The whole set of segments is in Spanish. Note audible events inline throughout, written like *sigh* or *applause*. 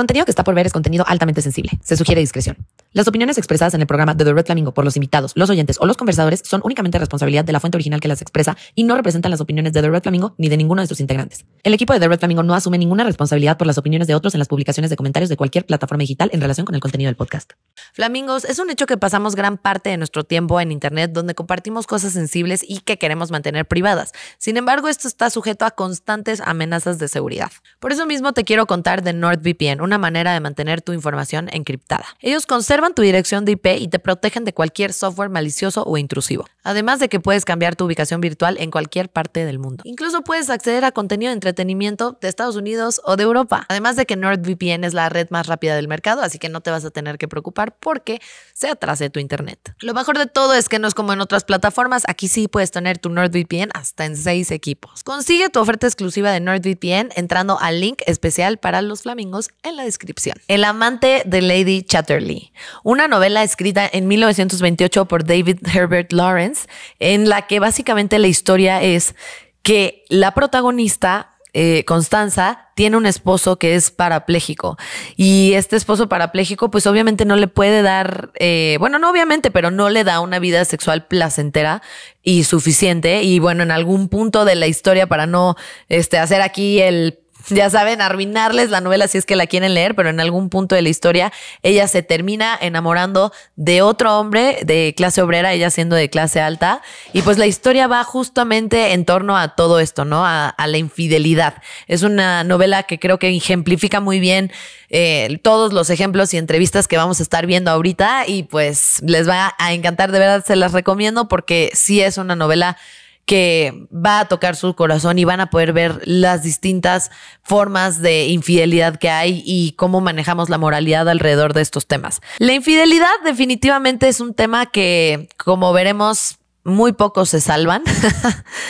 contenido que está por ver es contenido altamente sensible. Se sugiere discreción. Las opiniones expresadas en el programa de The Red Flamingo por los invitados, los oyentes o los conversadores son únicamente responsabilidad de la fuente original que las expresa y no representan las opiniones de The Red Flamingo ni de ninguno de sus integrantes. El equipo de The Red Flamingo no asume ninguna responsabilidad por las opiniones de otros en las publicaciones de comentarios de cualquier plataforma digital en relación con el contenido del podcast. Flamingos, es un hecho que pasamos gran parte de nuestro tiempo en Internet donde compartimos cosas sensibles y que queremos mantener privadas. Sin embargo, esto está sujeto a constantes amenazas de seguridad. Por eso mismo te quiero contar de NordVPN, una manera de mantener tu información encriptada. Ellos conservan conservan tu dirección de IP y te protegen de cualquier software malicioso o intrusivo. Además de que puedes cambiar tu ubicación virtual en cualquier parte del mundo. Incluso puedes acceder a contenido de entretenimiento de Estados Unidos o de Europa. Además de que NordVPN es la red más rápida del mercado, así que no te vas a tener que preocupar porque se atrase tu internet. Lo mejor de todo es que no es como en otras plataformas, aquí sí puedes tener tu NordVPN hasta en seis equipos. Consigue tu oferta exclusiva de NordVPN entrando al link especial para los flamingos en la descripción. El amante de Lady Chatterley una novela escrita en 1928 por David Herbert Lawrence, en la que básicamente la historia es que la protagonista, eh, Constanza, tiene un esposo que es parapléjico y este esposo parapléjico pues obviamente no le puede dar, eh, bueno, no obviamente, pero no le da una vida sexual placentera y suficiente y bueno, en algún punto de la historia para no este, hacer aquí el ya saben, arruinarles la novela si es que la quieren leer, pero en algún punto de la historia ella se termina enamorando de otro hombre de clase obrera, ella siendo de clase alta, y pues la historia va justamente en torno a todo esto, ¿no? A, la infidelidad. Es una novela que creo que ejemplifica muy bien eh, todos los ejemplos y entrevistas que vamos a estar viendo ahorita y pues les va a encantar, de verdad se las recomiendo porque sí es una novela que va a tocar su corazón y van a poder ver las distintas formas de infidelidad que hay y cómo manejamos la moralidad alrededor de estos temas. La infidelidad definitivamente es un tema que, como veremos, muy pocos se salvan. *laughs*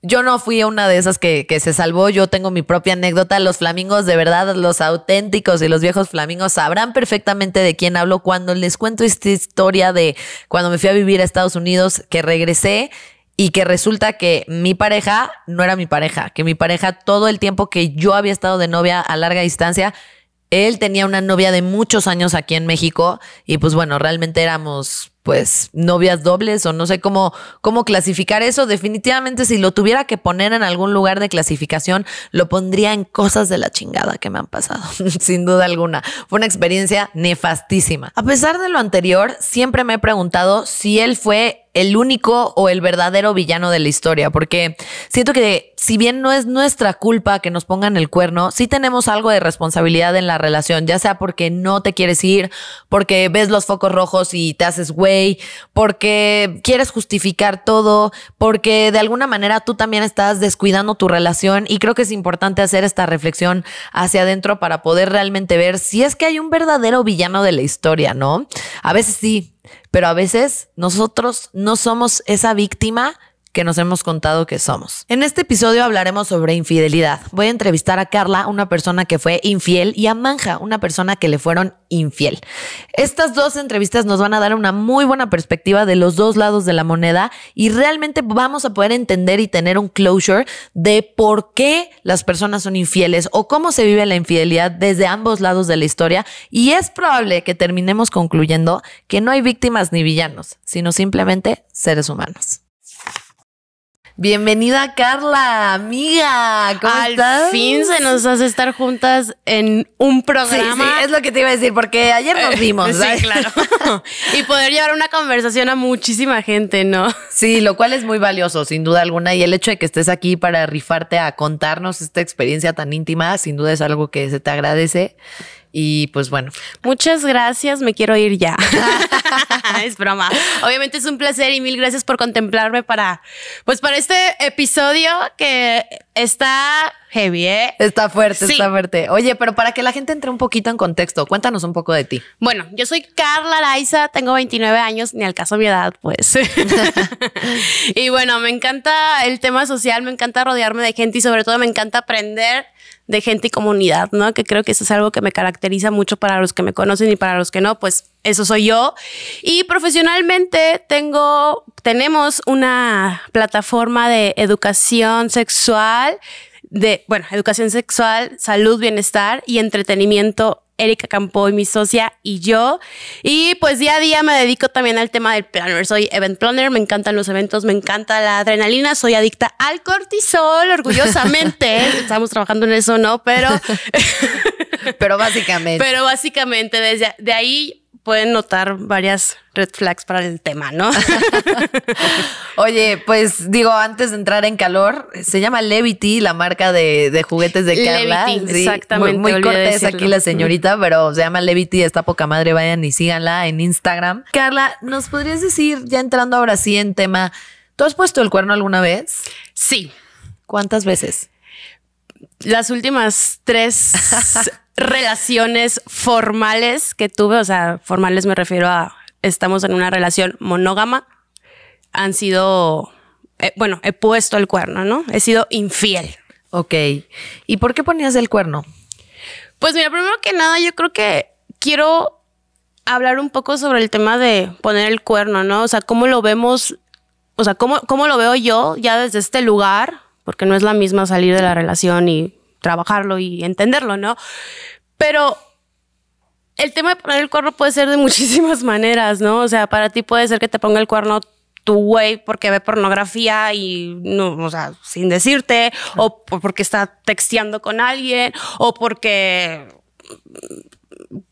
Yo no fui una de esas que, que, se salvó, yo tengo mi propia anécdota. Los flamingos, de verdad, los auténticos y los viejos flamingos sabrán perfectamente de quién hablo cuando les cuento esta historia de cuando me fui a vivir a Estados Unidos, que regresé y que resulta que mi pareja no era mi pareja, que mi pareja todo el tiempo que yo había estado de novia a larga distancia, él tenía una novia de muchos años aquí en México y pues bueno, realmente éramos pues novias dobles o no sé cómo, cómo clasificar eso. Definitivamente si lo tuviera que poner en algún lugar de clasificación, lo pondría en cosas de la chingada que me han pasado, *laughs* sin duda alguna. Fue una experiencia nefastísima. A pesar de lo anterior, siempre me he preguntado si él fue el único o el verdadero villano de la historia, porque siento que si bien no es nuestra culpa que nos pongan el cuerno, sí tenemos algo de responsabilidad en la relación, ya sea porque no te quieres ir, porque ves los focos rojos y te haces güey, porque quieres justificar todo, porque de alguna manera tú también estás descuidando tu relación y creo que es importante hacer esta reflexión hacia adentro para poder realmente ver si es que hay un verdadero villano de la historia, ¿no? A veces sí, pero a veces nosotros no somos esa víctima que nos hemos contado que somos. En este episodio hablaremos sobre infidelidad. Voy a entrevistar a Carla, una persona que fue infiel, y a Manja, una persona que le fueron infiel. Estas dos entrevistas nos van a dar una muy buena perspectiva de los dos lados de la moneda y realmente vamos a poder entender y tener un closure de por qué las personas son infieles o cómo se vive la infidelidad desde ambos lados de la historia y es probable que terminemos concluyendo que no hay víctimas ni villanos, sino simplemente seres humanos. Bienvenida Carla, amiga. ¿Cómo Al fin se nos hace estar juntas en un programa. Sí, es lo que te iba a decir, porque ayer nos eh, vimos. sí, claro. *laughs* y poder llevar una conversación a muchísima gente, ¿no? Sí, lo cual es muy valioso, sin duda alguna. Y el hecho de que estés aquí para rifarte a contarnos esta experiencia tan íntima, sin duda es algo que se te agradece. Y pues bueno, muchas gracias, me quiero ir ya. *laughs* *laughs* es broma. Obviamente es un placer y mil gracias por contemplarme para, pues para este episodio que está heavy, ¿eh? Está fuerte, está fuerte. Oye, pero para que la gente entre un poquito en contexto, cuéntanos un poco de ti. Bueno, yo soy Carla Laiza, tengo 29 años, ni al caso mi edad, pues. *laughs* y bueno, me encanta el tema social, me encanta rodearme de gente y sobre todo me encanta aprender de gente y comunidad, ¿no? Que creo que eso es algo que me caracteriza mucho para los que me conocen y para los que no, pues eso soy yo. Y profesionalmente tengo, tenemos una plataforma de educación sexual, de, bueno, educación sexual, salud, bienestar y entretenimiento Erika Campoy, mi socia y yo. Y pues día a día me dedico también al tema del planner. Soy event planner, me encantan los eventos, me encanta la adrenalina, soy adicta al cortisol, orgullosamente. *laughs* Estamos trabajando en eso, ¿no? Pero... *laughs* Pero básicamente. Pero básicamente, desde de ahí pueden notar varias red flags para el tema, ¿no? *laughs* Oye, pues digo, antes de entrar en calor, se llama Levity, la marca de, juguetes de Carla. exactamente. Muy, cortés aquí la señorita, pero se llama Levity, está poca madre, vayan y síganla en Instagram. Carla, ¿nos podrías decir, ya entrando ahora sí en tema, ¿tú has puesto el cuerno alguna vez? Sí. ¿Cuántas veces? Las últimas tres *laughs* relaciones formales que tuve, o sea, formales me refiero a estamos en una relación monógama, han sido, eh, bueno, he puesto el cuerno, ¿no? He sido infiel. Ok. ¿Y por qué ponías el cuerno? Pues mira, primero que nada, yo creo que quiero hablar un poco sobre el tema de poner el cuerno, ¿no? O sea, cómo lo vemos, o sea, cómo, cómo lo veo yo ya desde este lugar, porque no es la misma salir de la relación y trabajarlo y entenderlo, ¿no? Pero el tema de poner el cuerno puede ser de *laughs* muchísimas maneras, ¿no? O sea, para ti puede ser que te ponga el cuerno tu güey porque ve pornografía y no, o sea, sin decirte, o porque está texteando con alguien, o porque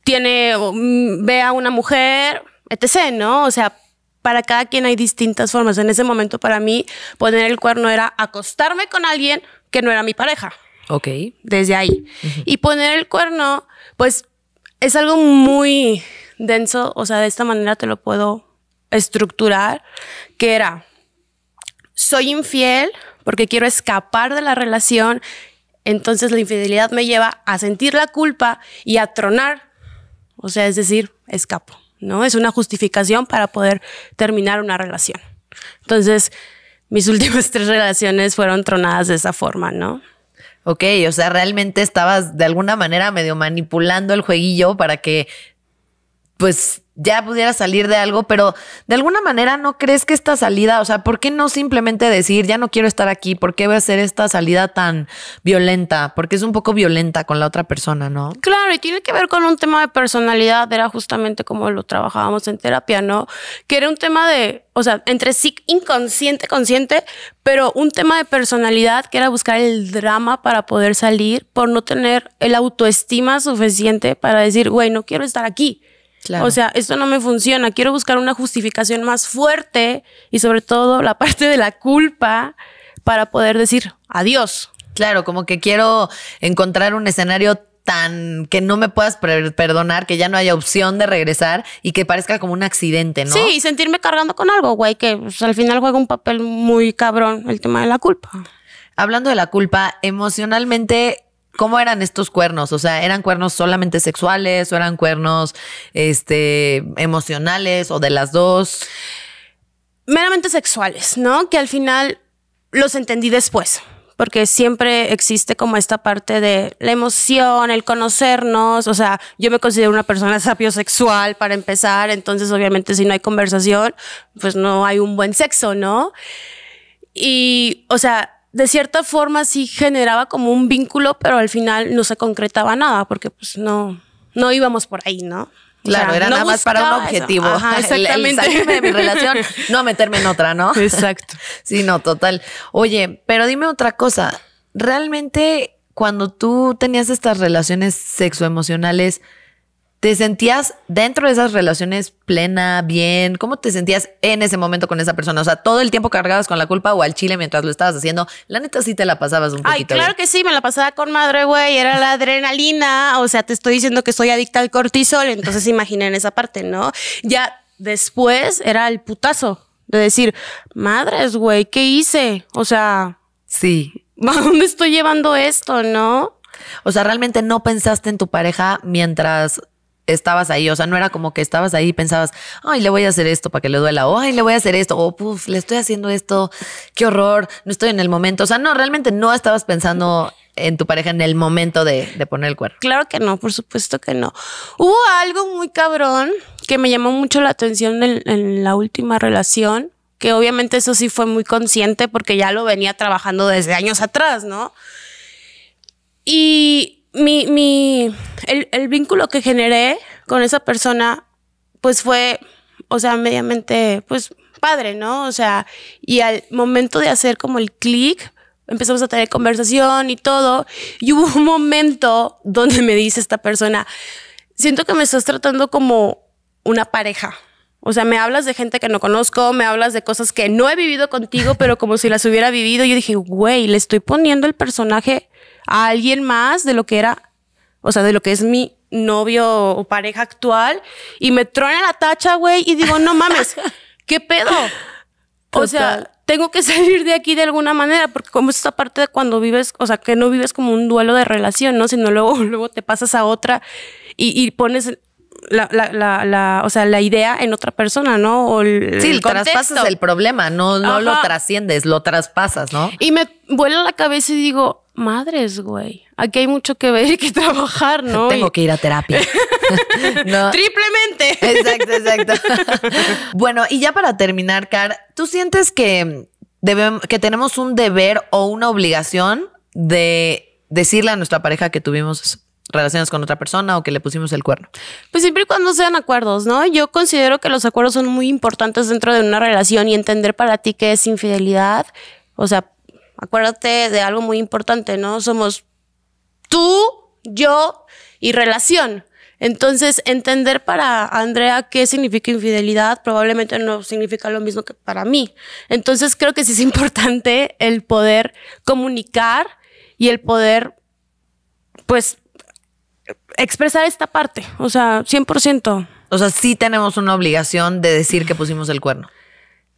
tiene, mm, ve a una mujer, etc., ¿no? O sea, para cada quien hay distintas formas. En ese momento para mí poner el cuerno era acostarme con alguien que no era mi pareja. Ok. Desde ahí. Y poner el cuerno, pues es algo muy denso, o sea, de esta manera te lo puedo estructurar, que era, soy infiel porque quiero escapar de la relación, entonces la infidelidad me lleva a sentir la culpa y a tronar, o sea, es decir, escapo, ¿no? Es una justificación para poder terminar una relación. Entonces, mis *laughs* últimas tres relaciones fueron tronadas de esa forma, ¿no? Ok, o sea, realmente estabas de alguna manera medio manipulando el jueguillo para que pues ya pudiera salir de algo, pero de alguna manera no crees que esta salida, o sea, ¿por qué no simplemente decir, ya no quiero estar aquí? ¿Por qué voy a hacer esta salida tan violenta? Porque es un poco violenta con la otra persona, ¿no? Claro, y tiene que ver con un tema de personalidad, era justamente como lo trabajábamos en terapia, ¿no? Que era un tema de, o sea, entre sí inconsciente, consciente, pero un tema de personalidad que era buscar el drama para poder salir por no tener el autoestima suficiente para decir, güey, no quiero estar aquí. O sea, esto no me funciona, quiero buscar una justificación más fuerte y sobre todo la parte de la culpa para poder decir adiós. Claro, como que quiero encontrar un escenario tan que no me puedas perdonar, que ya no haya opción de regresar y que parezca como un accidente, ¿no? Sí, y sentirme cargando con algo, güey, que pues, al final juega un papel muy cabrón el tema de la culpa. Hablando de la culpa, emocionalmente, ¿Cómo eran estos cuernos? O sea, ¿eran cuernos solamente sexuales o eran cuernos este, emocionales o de las dos? Meramente sexuales, ¿no? Que al final los entendí después, porque siempre existe como esta parte de la emoción, el conocernos, o sea, yo me considero una persona *laughs* sapiosexual para empezar, entonces obviamente si no hay conversación, pues no hay un buen sexo, ¿no? Y, o sea, de cierta forma sí generaba como un vínculo, pero al final no se concretaba nada porque pues no, no íbamos por ahí, ¿no? Claro, era nada más para un objetivo. Ajá, *laughs* exactamente. El, salirme de mi *laughs* relación, no meterme en otra, ¿no? Exacto. *laughs* sí, no, total. Oye, pero dime otra cosa. Realmente, cuando tú tenías estas relaciones sexoemocionales, emocionales ¿Te sentías dentro de esas relaciones plena, bien? ¿Cómo te sentías en ese momento con esa persona? O sea, todo el tiempo cargabas con la culpa o al chile mientras lo estabas haciendo. La neta sí te la pasabas un poquito. Ay, claro que sí, me la pasaba con madre, güey. Era la adrenalina. O sea, te estoy diciendo que soy adicta al cortisol. Entonces en esa parte, ¿no? Ya después era el putazo de decir, madres, güey, ¿qué hice? O sea. Sí. *laughs* ¿A dónde estoy llevando esto, no? O sea, realmente no pensaste en tu pareja mientras estabas ahí, o sea, no era como que estabas ahí y pensabas, ay, le voy a hacer esto para que le duela, o ay, le voy a hacer esto, o puf, le estoy haciendo esto, qué horror, no estoy en el momento, o sea, no, realmente no estabas pensando en tu pareja en el momento de, poner el cuerpo. Claro que no, por supuesto que no. Hubo algo muy cabrón que me llamó mucho la atención en la última relación, que obviamente eso sí fue muy consciente porque ya lo venía trabajando desde años atrás, ¿no? Y mi, mi, el, vínculo que generé con esa persona, pues fue, o sea, mediamente, pues padre, ¿no? O sea, y al momento de hacer como el clic, empezamos a tener conversación y todo, y hubo un momento donde me dice esta persona, siento que me estás tratando como una pareja. O sea, me hablas de gente que no conozco, me hablas de cosas que no he vivido contigo, pero como si las hubiera vivido. Yo dije, güey, le estoy poniendo el personaje a alguien más de lo que era, o sea, de lo que es mi novio o pareja actual y me trona la tacha, güey, y digo, no mames, *laughs* ¿qué pedo? O sea, tengo que *laughs* salir de aquí de alguna manera, porque como es esta parte de cuando vives, o sea, que no vives como un duelo de relación, ¿no? Sino luego, *laughs* luego te pasas a otra y, pones la, o sea, la idea en otra persona, ¿no? O el, sí, traspasas el problema, no, no lo trasciendes, lo traspasas, ¿no? Y me vuela la cabeza y digo, madres, güey, aquí hay mucho que ver y que *laughs* trabajar, ¿no? Tengo que ir a terapia. *laughs* Triplemente. Exacto, exacto. *laughs* bueno, y ya para terminar, Car, ¿tú sientes que, debemos, que tenemos un deber o una obligación de decirle a nuestra pareja que tuvimos relaciones con otra persona o que le pusimos el cuerno. Pues siempre y cuando sean acuerdos, ¿no? Yo considero que los acuerdos son muy importantes dentro de una relación y entender para ti qué es infidelidad, o sea, acuérdate de algo muy importante, ¿no? Somos tú, yo y relación. Entonces, entender para Andrea qué significa infidelidad probablemente no significa lo mismo que para mí. Entonces, creo que sí es *laughs* importante el poder comunicar y el poder, pues, expresar esta parte. O sea, 100%. O sea, sí tenemos una obligación de decir que pusimos el cuerno.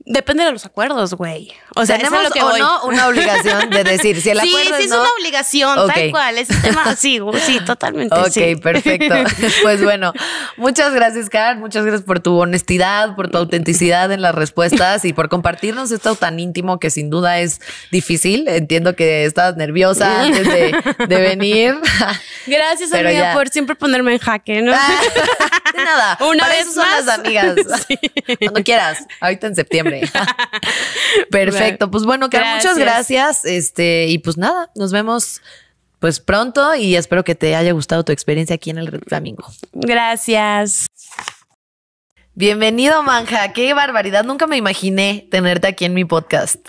Depende de los acuerdos, güey. O sea, tenemos o no una obligación de decir si el *laughs* acuerdo es Sí, una obligación, tal Es *laughs* sí, uh, sí, totalmente. Ok, perfecto. *laughs* Pues bueno, muchas gracias, Karen. Muchas gracias por tu honestidad, por tu autenticidad en las respuestas y por compartirnos esto tan íntimo que sin duda es difícil. Entiendo que estabas nerviosa antes de, venir. Gracias, a por siempre ponerme en jaque, ¿no? *laughs* nada. Una Para vez son las amigas. *laughs* Cuando quieras, ahorita en septiembre. *laughs* Perfecto. Pues bueno, muchas gracias. Este, y pues nada, nos vemos pues pronto y espero que te haya gustado tu experiencia aquí en el Flamingo. Gracias. Bienvenido, Manja. Qué barbaridad. Nunca me imaginé tenerte aquí en mi podcast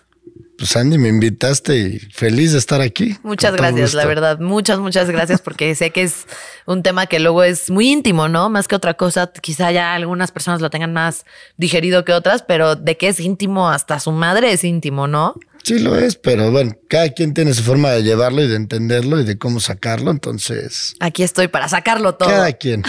pues Andy, me invitaste y feliz de estar aquí. Muchas gracias, la verdad. Muchas, muchas gracias porque *laughs* sé que es un tema que luego es muy íntimo, ¿no? Más que otra cosa, quizá ya algunas personas lo tengan más digerido que otras, pero de qué es íntimo hasta su madre es íntimo, ¿no? Sí lo es, pero bueno, cada quien tiene su forma de llevarlo y de entenderlo y de cómo sacarlo, entonces... Aquí estoy para sacarlo todo. Cada quien.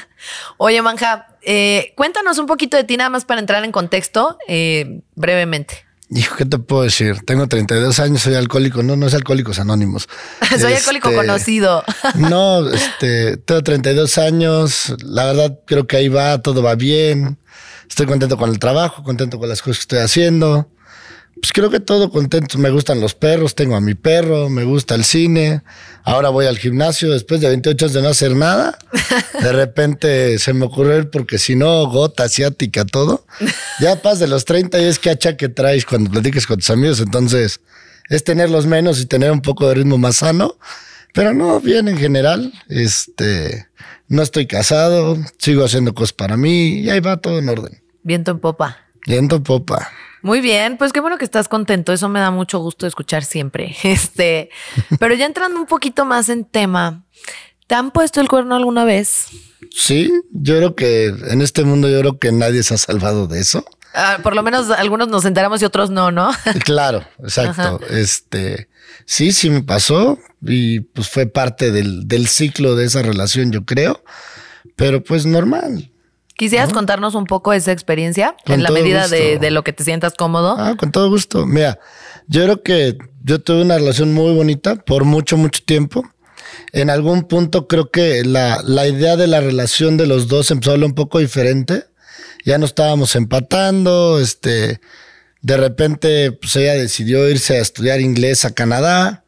*laughs* Oye, Manja, eh, cuéntanos un poquito de ti nada más para entrar en contexto eh, brevemente. Hijo, ¿qué te puedo decir? Tengo 32 años, soy alcohólico. No, no es Alcohólicos Anónimos. *laughs* soy este, alcohólico conocido. *laughs* no, este, tengo 32 años. La verdad, creo que ahí va, todo va bien. Estoy contento con el trabajo, contento con las cosas que estoy haciendo. Pues creo que todo contento. Me gustan los perros, tengo a mi perro, me gusta el cine. Ahora voy al gimnasio después de 28 años de no hacer nada. *laughs* De repente se me ocurrió porque si no, gota asiática, todo. Ya pas de los 30 y es que que traes cuando platiques con tus amigos. Entonces es tenerlos menos y tener un poco de ritmo más sano. Pero no, bien en general. Este, no estoy casado, sigo haciendo cosas para mí y ahí va todo en orden. Viento en popa. Viento en popa. Muy bien, pues qué bueno que estás contento, eso me da mucho gusto escuchar siempre. *laughs* Este, pero ya entrando un poquito más en tema, ¿te han puesto el cuerno alguna vez? Sí, yo creo que en este mundo yo creo que nadie se ha salvado de eso. Ah, por lo menos algunos nos enteramos y otros no, ¿no? *laughs* claro, exacto. Este, sí, sí me pasó y pues fue parte del, del ciclo de esa relación, yo creo. Pero pues normal, ¿Quisieras contarnos un poco esa experiencia en la medida de, lo que te sientas cómodo? Ah, con todo gusto. Mira, yo creo que yo tuve una relación muy bonita por mucho, mucho tiempo. En algún punto creo que la, la idea de la relación de los dos empezó a hablar un poco diferente. Ya no estábamos empatando, este, de repente pues ella decidió irse a estudiar inglés a Canadá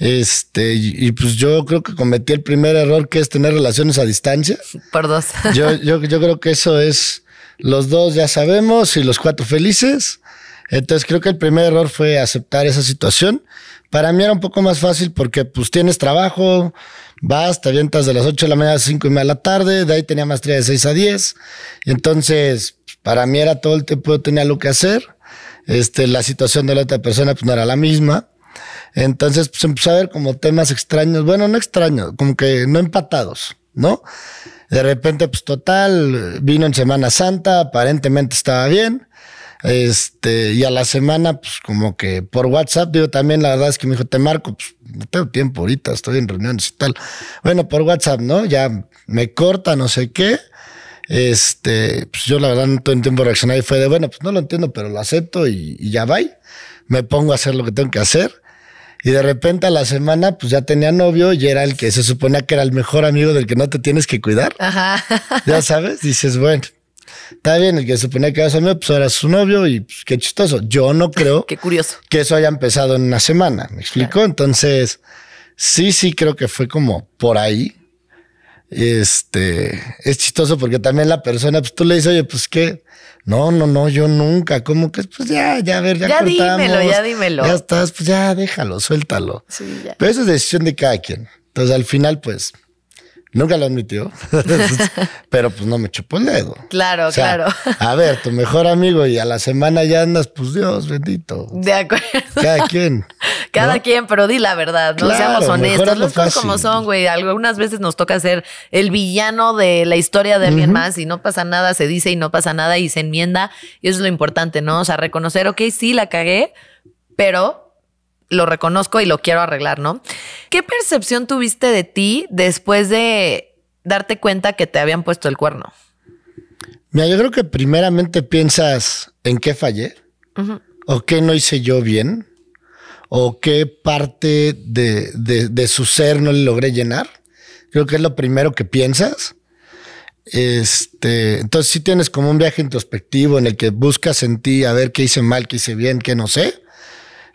este, y, pues yo creo que cometí el primer error que es tener relaciones a distancia. Por dos. *laughs* yo, yo, yo creo que eso es los dos ya sabemos y los cuatro felices. Entonces creo que el primer error fue aceptar esa situación. Para mí era un poco más fácil porque pues tienes trabajo, vas, te avientas de las 8 de la mañana a las 5 y media de la tarde, de ahí tenía maestría de 6 a 10. Entonces, para mí era todo el tiempo, tenía lo que hacer. Este, la situación de la otra persona pues no era la misma. Entonces, pues empezó a ver como temas extraños, bueno, no extraños, como que no empatados, ¿no? De repente, pues total, vino en Semana Santa, aparentemente estaba bien. Este, y a la semana, pues como que por WhatsApp, digo también, la verdad es que me dijo, te marco, pues no tengo tiempo ahorita, estoy en reuniones y tal. Bueno, por WhatsApp, ¿no? Ya me corta, no sé qué. Este, pues yo la verdad no tengo tiempo de reaccionar y fue de, bueno, pues no lo entiendo, pero lo acepto y, y ya va. Me pongo a hacer lo que tengo que hacer. Y de repente a la semana, pues ya tenía novio y era el que se suponía que era el mejor amigo del que no te tienes que cuidar. Ajá. Ya sabes, dices, bueno, está bien, el que se suponía que era su amigo, pues era su novio y pues, qué chistoso. Yo no *laughs* creo. qué curioso. Que eso haya empezado en una semana. ¿Me explicó? Entonces, sí, sí, creo que fue como por ahí. Este es chistoso porque también la persona, pues tú le dices, oye, pues qué, no, no, no, yo nunca, como que pues ya, ya, ver, ya, ya dímelo, ya dímelo. Ya estás, pues ya déjalo, suéltalo. Pero eso es decisión de cada quien. Entonces al final, pues Nunca lo admitió, *laughs* pero pues no me chupó el dedo. Claro, claro. A ver, tu mejor amigo y a la semana ya andas, pues Dios bendito. De acuerdo. Cada quien. *laughs* Cada quien, pero di la verdad, no seamos honestos. Los como son, güey. Algunas veces nos toca ser el villano de la historia de alguien más y no pasa nada, se dice y no pasa nada y se enmienda. Y eso es lo importante, ¿no? O sea, reconocer, ok, sí, la cagué, pero lo reconozco y lo quiero arreglar, ¿no? ¿Qué percepción tuviste de ti después de darte cuenta que te habían puesto el cuerno? Mira, yo creo que primeramente piensas en qué fallé o qué no hice yo bien o qué parte de, su ser no le logré llenar. Creo que es lo primero que piensas. Este, entonces sí tienes como un viaje introspectivo en el que buscas en ti a ver qué hice mal, qué hice bien, qué no sé.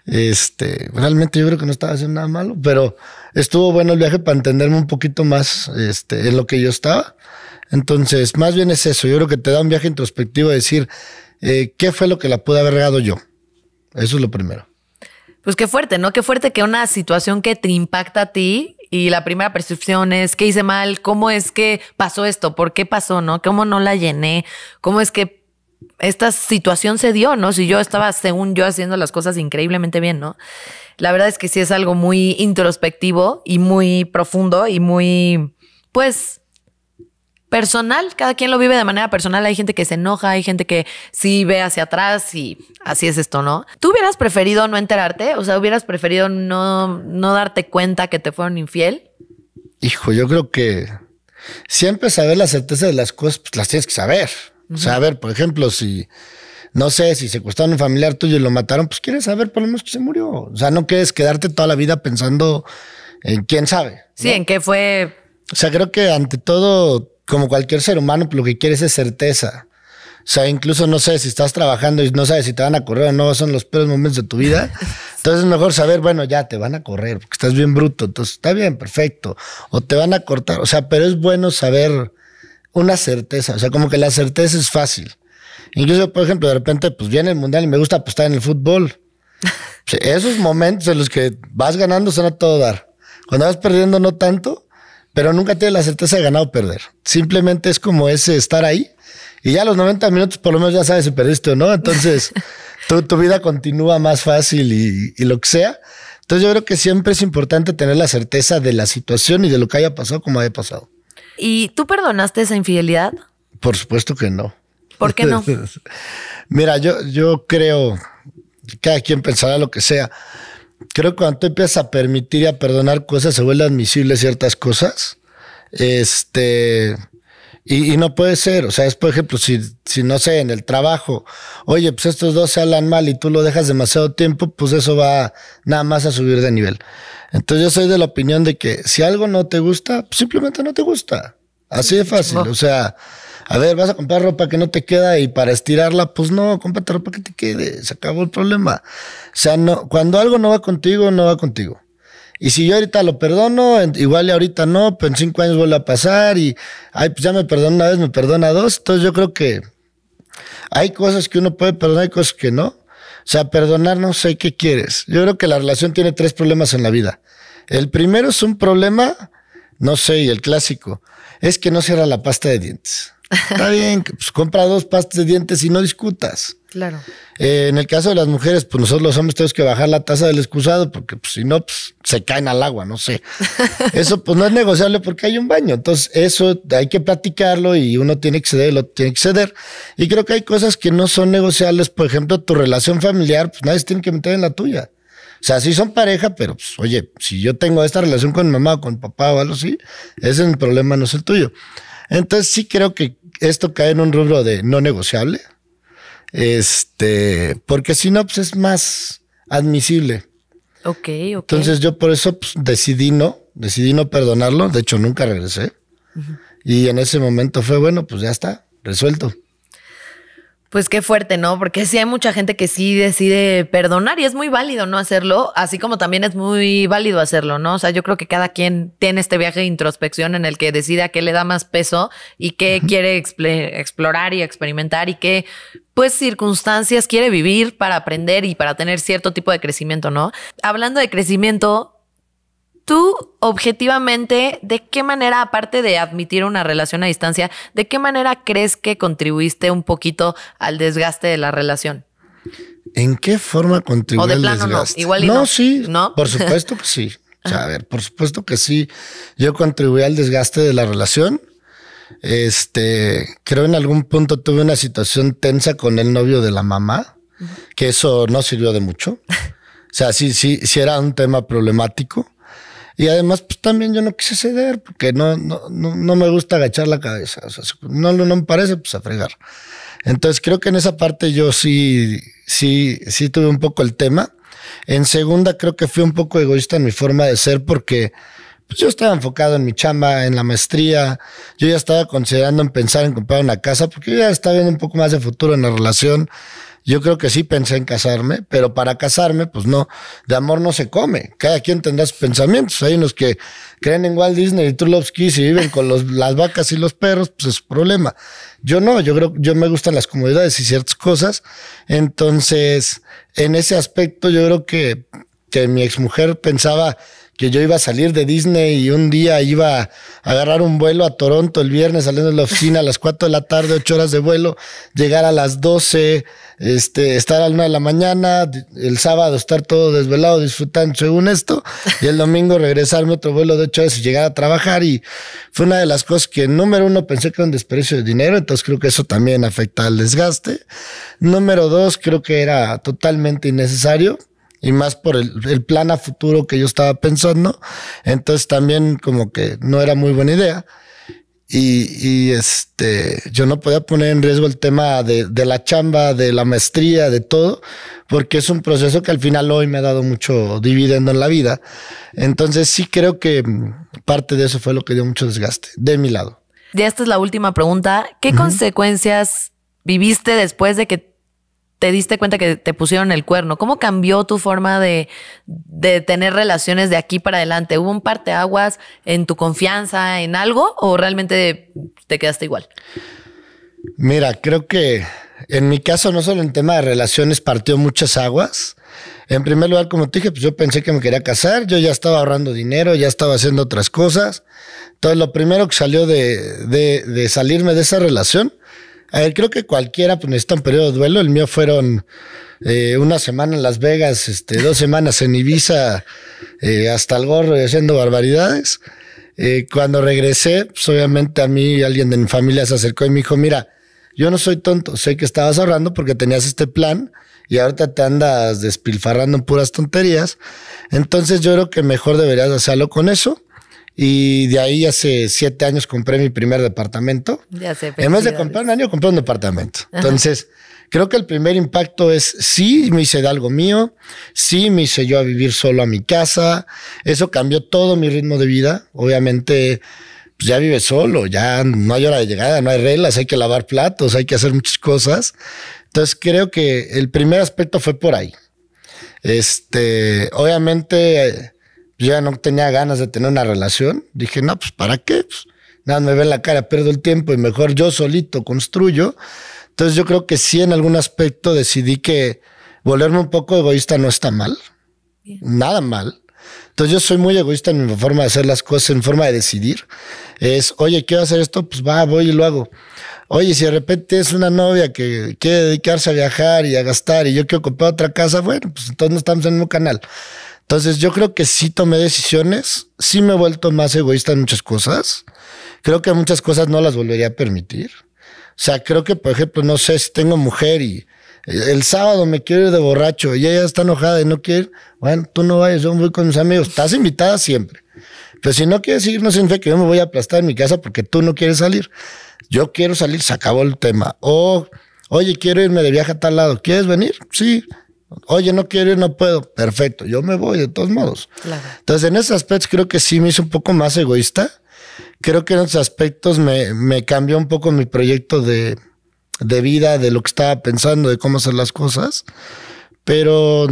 Este, realmente yo creo que no estaba haciendo nada malo, pero estuvo bueno el viaje para entenderme un poquito más este, en lo que yo estaba. Entonces, más bien es eso. Yo creo que te da un viaje introspectivo a decir eh, qué fue lo que la pude haber regado yo. Eso es lo primero. Pues qué fuerte, ¿no? Qué fuerte que una situación que te impacta a ti y la primera percepción es qué hice mal, cómo es que pasó esto, por qué pasó, ¿no? ¿Cómo no la llené? ¿Cómo es que esta situación se dio, ¿no? Si yo estaba, según yo, haciendo las cosas increíblemente bien, ¿no? La verdad es que sí es algo muy introspectivo y muy profundo y muy, pues, personal. Cada quien lo vive de manera personal. Hay gente que se enoja, hay gente que sí ve hacia atrás y así es esto, ¿no? ¿Tú hubieras preferido no enterarte? O sea, ¿hubieras preferido no, no darte cuenta que te fueron infiel? Hijo, yo creo que siempre saber la certeza de las cosas, pues las tienes que saber. O sea, a ver, por ejemplo, si, no sé, si secuestraron a un familiar tuyo y lo mataron, pues quieres saber por lo menos que se murió. O sea, no quieres quedarte toda la vida pensando en quién sabe. Sí, en qué fue. O sea, creo que ante todo, como cualquier ser humano, lo que quieres es certeza. O sea, incluso no sé si estás trabajando y no sabes si te van a correr o no, son los peores momentos de tu vida. *laughs* Entonces es mejor saber, bueno, ya te van a correr porque estás bien bruto, entonces está bien, perfecto. O te van a cortar, o sea, pero es bueno saber una certeza. O sea, como que la certeza es fácil. Incluso, por ejemplo, de repente, pues viene el mundial y me gusta apostar en el fútbol. *laughs* esos momentos en los que vas ganando son a todo dar. Cuando vas perdiendo, no tanto, pero nunca tienes la certeza de ganar o perder. Simplemente es como ese estar ahí. Y ya a los 90 minutos, por lo menos, ya sabes si perdiste o no. Entonces, *laughs* tu, tu, vida continúa más fácil y, y lo que sea. Entonces, yo creo que siempre es importante tener la certeza de la situación y de lo que haya pasado, como haya pasado. ¿Y tú perdonaste esa infidelidad? Por supuesto que no. ¿Por qué no? *laughs* Mira, yo, yo creo, cada quien pensará lo que sea. Creo que cuando tú empiezas a permitir y a perdonar cosas, se vuelven admisibles ciertas cosas. Este. Y, no puede ser, o sea, es por ejemplo, si, si no sé, en el trabajo, oye, pues estos dos se hablan mal y tú lo dejas demasiado tiempo, pues eso va nada más a subir de nivel. Entonces yo soy de la opinión de que si algo no te gusta, pues, simplemente no te gusta. Así de fácil. O sea, a ver, vas a comprar ropa que no te queda y para estirarla, pues no, cómprate ropa que te quede. Se acabó el problema. O sea, no, cuando algo no va contigo, no va contigo. Y si yo ahorita lo perdono, igual y ahorita no, pero en cinco años vuelve a pasar y, ay, pues ya me perdona una vez, me perdona dos. Entonces yo creo que hay cosas que uno puede perdonar y cosas que no. O sea, perdonar no sé qué quieres. Yo creo que la relación tiene tres problemas en la vida. El primero es un problema, no sé, y el clásico, es que no cierra la pasta de dientes. Está bien, pues compra dos pastas de dientes y no discutas. Claro. Eh, en el caso de las mujeres, pues nosotros los hombres tenemos que bajar la tasa del excusado porque pues, si no, pues, se caen al agua, no sé. *laughs* Eso pues no es negociable porque hay un baño. Entonces eso hay que platicarlo y uno tiene que ceder, lo tiene que ceder. Y creo que hay cosas que no son negociables. Por ejemplo, tu relación familiar, pues nadie se tiene que meter en la tuya. O sea, sí son pareja, pero pues, oye, si yo tengo esta relación con mamá o con papá o algo así, ese es mi problema, no es el tuyo. Entonces sí creo que esto cae en un rubro de no negociable. Este, porque si no, pues es más admisible. Ok, ok. Entonces yo por eso pues, decidí no, decidí no perdonarlo. De hecho, nunca regresé. Y en ese momento fue, bueno, pues ya está, resuelto. Pues qué fuerte, ¿no? Porque sí hay mucha gente que sí decide perdonar y es muy válido no hacerlo, así como también es muy válido hacerlo, ¿no? O sea, yo creo que cada quien tiene este viaje de introspección en el que decida qué le da más peso y qué quiere explorar y experimentar y qué, pues, circunstancias quiere vivir para aprender y para tener cierto tipo de crecimiento, ¿no? Hablando de crecimiento, tú objetivamente, ¿de qué manera, aparte de admitir una relación a distancia, ¿de qué manera crees que contribuiste un poquito al desgaste de la relación? ¿En qué forma O al desgaste? No, Igual no, sí, por supuesto que sí. *laughs* O sea, a ver, por supuesto que sí. Yo contribuí al desgaste de la relación. Este, creo en algún punto tuve una situación tensa con el novio de la mamá, que eso no sirvió de mucho. O sea, sí, sí, sí era un tema problemático. Y además, pues también yo no quise ceder porque no, no, no, no me gusta agachar la cabeza. O sea, si no, no me parece, pues a fregar. Entonces creo que en esa parte yo sí, sí, sí tuve un poco el tema. En segunda creo que fui un poco egoísta en mi forma de ser porque pues yo estaba enfocado en mi chamba, en la maestría. Yo ya estaba considerando en pensar en comprar una casa porque ya estaba viendo un poco más de futuro en la relación. Yo creo que sí pensé en casarme, pero para casarme, pues no, de amor no se come. Cada quien tendrá sus pensamientos. Hay unos que creen en Walt Disney y y si viven con las vacas y los perros, pues es su problema. Yo no, yo creo, yo me gustan las comodidades y ciertas cosas. Entonces, en ese aspecto, yo creo que, que mi exmujer pensaba que yo iba a salir de Disney y un día iba a agarrar un vuelo a Toronto el viernes, saliendo de la oficina a las 4 de la tarde, 8 horas de vuelo, llegar a las 12, este, estar a la 1 de la mañana, el sábado estar todo desvelado, disfrutando según esto, y el domingo regresarme otro vuelo de 8 horas y llegar a trabajar. Y fue una de las cosas que, número uno, pensé que era un desprecio de dinero, entonces creo que eso también afecta al desgaste. Número dos, creo que era totalmente innecesario y más por el, plan a futuro que yo estaba pensando. Entonces también como que no era muy buena idea. Y, este, yo no podía poner en riesgo el tema de, la chamba, de la maestría, de todo, porque es un proceso que al final hoy me ha dado mucho dividendo en la vida. Entonces sí creo que parte de eso fue lo que dio mucho desgaste, de mi lado. Ya esta es la última pregunta. ¿Qué consecuencias viviste después de que te diste cuenta que te pusieron el cuerno? ¿Cómo cambió tu forma de, tener relaciones de aquí para adelante? ¿Hubo un parteaguas en tu confianza en algo o realmente te quedaste igual? Mira, creo que en mi caso no solo en tema de relaciones partió muchas aguas. En primer lugar, como te dije, pues yo pensé que me quería casar, yo ya estaba ahorrando dinero, ya estaba haciendo otras cosas. Entonces, lo primero que salió de, de salirme de esa relación creo que cualquiera pues, necesita un periodo de duelo. El mío fueron eh, una semana en Las Vegas, este, dos semanas en Ibiza, eh, hasta el gorro y haciendo barbaridades. Eh, cuando regresé, pues, obviamente a mí alguien de mi familia se acercó y me dijo, mira, yo no soy tonto, sé que estabas ahorrando porque tenías este plan y ahorita te andas despilfarrando en puras tonterías. Entonces yo creo que mejor deberías hacerlo con eso y de ahí hace siete años compré mi primer departamento. Ya en vez de comprar un año, compré un departamento. Entonces, creo que el primer impacto es sí, me hice de algo mío, sí, me hice yo a vivir solo a mi casa. Eso cambió todo mi ritmo de vida. Obviamente, pues, ya vive solo, ya no hay hora de llegada, no hay reglas, hay que lavar platos, hay que hacer muchas cosas. Entonces, creo que el primer aspecto fue por ahí. Este, obviamente ya no tenía ganas de tener una relación. Dije, no, pues ¿para qué? Pues, nada, me en la cara, pierdo el tiempo y mejor yo solito construyo. Entonces yo creo que sí en algún aspecto decidí que volverme un poco egoísta no está mal. Nada mal. Entonces yo soy muy egoísta en mi forma de hacer las cosas, en forma de decidir. Es, oye, quiero hacer esto, pues va, voy y lo hago. Oye, si de repente es una novia que quiere dedicarse a viajar y a gastar y yo quiero comprar otra casa, bueno, pues entonces no estamos en un canal. Entonces yo creo que sí tomé decisiones, sí me he vuelto más egoísta en muchas cosas. Creo que muchas cosas no las volvería a permitir. O sea, creo que, por ejemplo, no sé si tengo mujer y eh, el sábado me quiero ir de borracho y ella está enojada y no quiere Bueno, tú no vayas, yo voy con mis amigos. Estás invitada siempre. Pero si no quieres ir, no significa que yo me voy a aplastar en mi casa porque tú no quieres salir. Yo quiero salir, se acabó el tema. O, oye, quiero irme de viaje a tal lado. ¿Quieres venir? Sí. Oye, no quiero no puedo. Perfecto, yo me voy de todos modos. Entonces, en esos aspectos creo que sí me hizo un poco más egoísta. Creo que en esos aspectos me, cambió un poco mi proyecto de, de vida, de lo que estaba pensando, de cómo hacer las cosas. Pero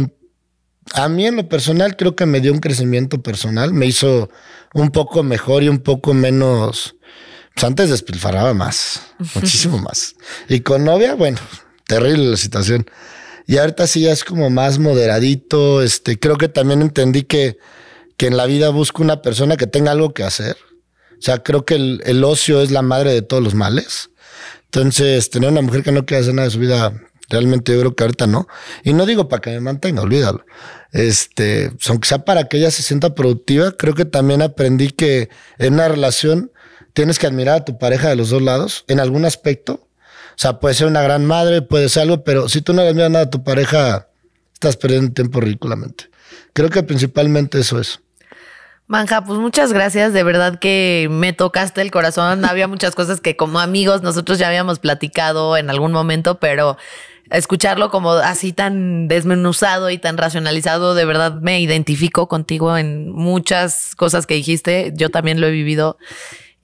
a mí en lo personal creo que me dio un crecimiento personal, me hizo un poco mejor y un poco menos... Pues antes despilfarraba más, *laughs* muchísimo más. Y con novia, bueno, terrible la situación. Y ahorita sí ya es como más moderadito. Este, creo que también entendí que, que en la vida busco una persona que tenga algo que hacer. O sea, creo que el, el ocio es la madre de todos los males. Entonces, tener una mujer que no quiere hacer nada de su vida, realmente yo creo que ahorita no. Y no digo para que me mantenga, olvídalo. Este, pues, aunque sea para que ella se sienta productiva, creo que también aprendí que en una relación tienes que admirar a tu pareja de los dos lados, en algún aspecto, o sea, puede ser una gran madre, puede ser algo, pero si tú no le miras nada a tu pareja, estás perdiendo tiempo ridículamente. Creo que principalmente eso es. Manja, pues muchas gracias. De verdad que me tocaste el corazón. *laughs* Había muchas cosas que como amigos nosotros ya habíamos platicado en algún momento, pero escucharlo como así tan desmenuzado y tan racionalizado, de verdad me identifico contigo en muchas cosas que dijiste. Yo también lo he vivido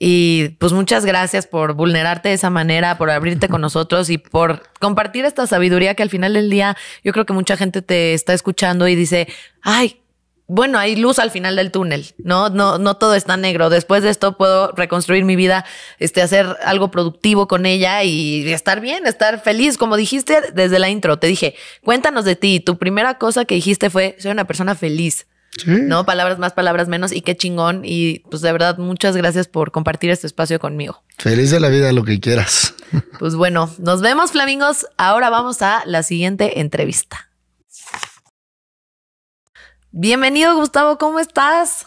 y pues muchas gracias por vulnerarte de esa manera, por abrirte con nosotros y por compartir esta sabiduría que al final del día yo creo que mucha gente te está escuchando y dice, ay, bueno, hay luz al final del túnel, ¿no? No, no todo está negro. Después de esto puedo reconstruir mi vida, este, hacer algo productivo con ella y estar bien, estar feliz. Como dijiste desde la intro, te dije, cuéntanos de ti. Tu primera cosa que dijiste fue, soy una persona feliz. ¿No? Palabras más, palabras menos y qué chingón. Y pues de verdad, muchas gracias por compartir este espacio conmigo. Feliz de la vida, lo que quieras. *laughs* Pues bueno, nos vemos flamingos. Ahora vamos a la siguiente entrevista. Bienvenido Gustavo, ¿cómo estás?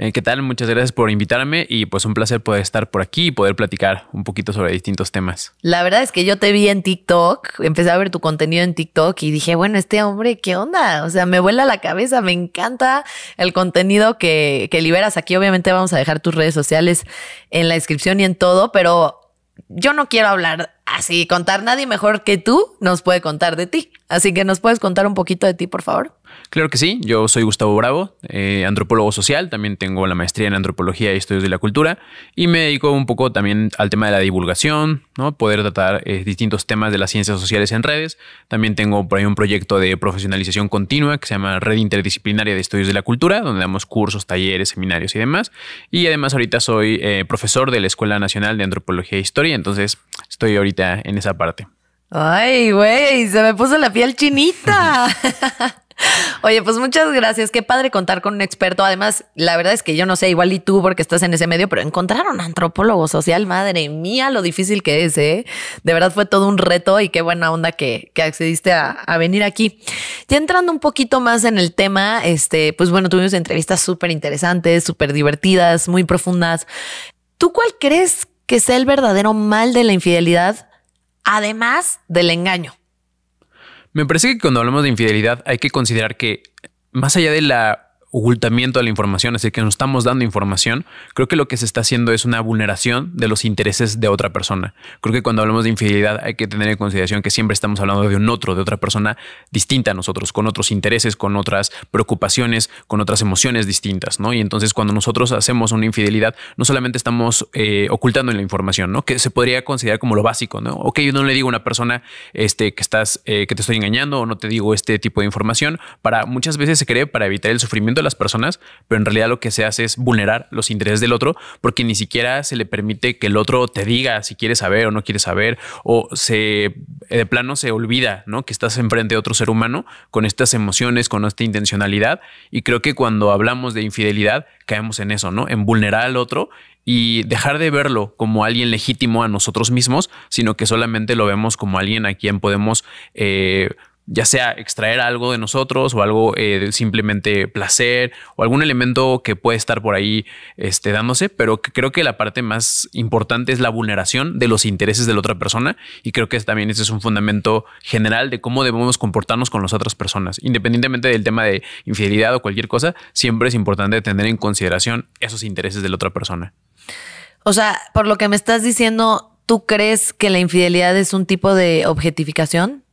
Eh, ¿Qué tal? Muchas gracias por invitarme y pues un placer poder estar por aquí y poder platicar un poquito sobre distintos temas. La verdad es que yo te vi en TikTok, empecé a ver tu contenido en TikTok y dije, bueno, este hombre, ¿qué onda? O sea, me vuela la cabeza, me encanta el contenido que, que liberas aquí. Obviamente vamos a dejar tus redes sociales en la descripción y en todo, pero yo no quiero hablar así, contar nadie mejor que tú nos puede contar de ti. Así que nos puedes contar un poquito de ti, por favor. Claro que sí, yo soy Gustavo Bravo, eh, antropólogo social, también tengo la maestría en antropología y estudios de la cultura y me dedico un poco también al tema de la divulgación, ¿no? poder tratar eh, distintos temas de las ciencias sociales en redes. También tengo por ahí un proyecto de profesionalización continua que se llama Red Interdisciplinaria de Estudios de la Cultura, donde damos cursos, talleres, seminarios y demás. Y además ahorita soy eh, profesor de la Escuela Nacional de Antropología e Historia, entonces estoy ahorita en esa parte. Ay, güey, se me puso la piel chinita. *laughs* Oye, pues muchas gracias. Qué padre contar con un experto. Además, la verdad es que yo no sé, igual y tú porque estás en ese medio, pero encontrar un antropólogo social, madre mía, lo difícil que es, ¿eh? De verdad fue todo un reto y qué buena onda que, accediste a, venir aquí. Ya entrando un poquito más en el tema, este, pues bueno, tuvimos entrevistas súper interesantes, súper divertidas, muy profundas. ¿Tú cuál crees que sea el verdadero mal de la infidelidad, además del engaño? Me parece que cuando hablamos de infidelidad hay que considerar que más allá de la ocultamiento de la información, es que nos estamos dando información, creo que lo que se está haciendo es una vulneración de los intereses de otra persona. Creo que cuando hablamos de infidelidad hay que tener en consideración que siempre estamos hablando de un otro, de otra persona distinta a nosotros, con otros intereses, con otras preocupaciones, con otras emociones distintas, ¿no? Y entonces cuando nosotros hacemos una infidelidad, no solamente estamos eh, ocultando la información, ¿no? Que se podría considerar como lo básico, ¿no? Ok, yo no le digo a una persona este, que, estás, eh, que te estoy engañando o no te digo este tipo de información, para muchas veces se cree para evitar el sufrimiento de las personas, pero en realidad lo que se hace es vulnerar los intereses del otro porque ni siquiera se le permite que el otro te diga si quiere saber o no quiere saber o se eh, de plano se olvida, ¿no? Que estás enfrente de otro ser humano con estas emociones, con esta intencionalidad y creo que cuando hablamos de infidelidad caemos en eso, ¿no? En vulnerar al otro y dejar de verlo como alguien legítimo a nosotros mismos, sino que solamente lo vemos como alguien a quien podemos eh, ya sea extraer algo de nosotros o algo eh, simplemente placer o algún elemento que puede estar por ahí este, dándose, pero creo que la parte más importante es la vulneración de los intereses de la otra persona y creo que también ese es un fundamento general de cómo debemos comportarnos con las otras personas. Independientemente del tema de infidelidad o cualquier cosa, siempre es importante tener en consideración esos intereses de la otra persona. O sea, por lo que me estás diciendo, ¿tú crees que la infidelidad es un tipo de objetificación?